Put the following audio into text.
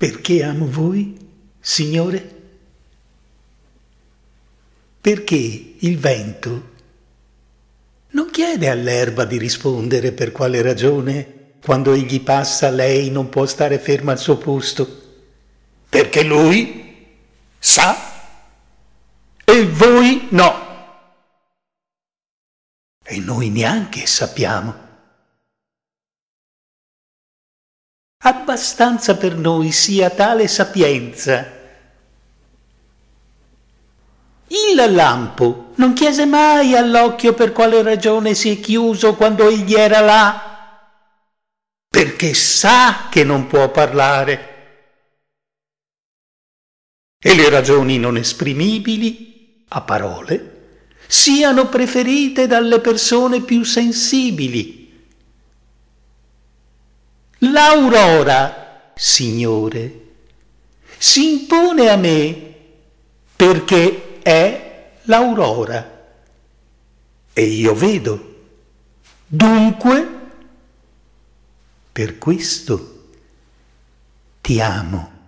Perché amo voi, Signore? Perché il vento non chiede all'erba di rispondere per quale ragione quando egli passa lei non può stare ferma al suo posto, perché lui sa e voi no. E noi neanche sappiamo. abbastanza per noi sia tale sapienza. Il lampo non chiese mai all'occhio per quale ragione si è chiuso quando egli era là, perché sa che non può parlare. E le ragioni non esprimibili, a parole, siano preferite dalle persone più sensibili L'aurora, Signore, si impone a me perché è l'aurora e io vedo. Dunque, per questo ti amo.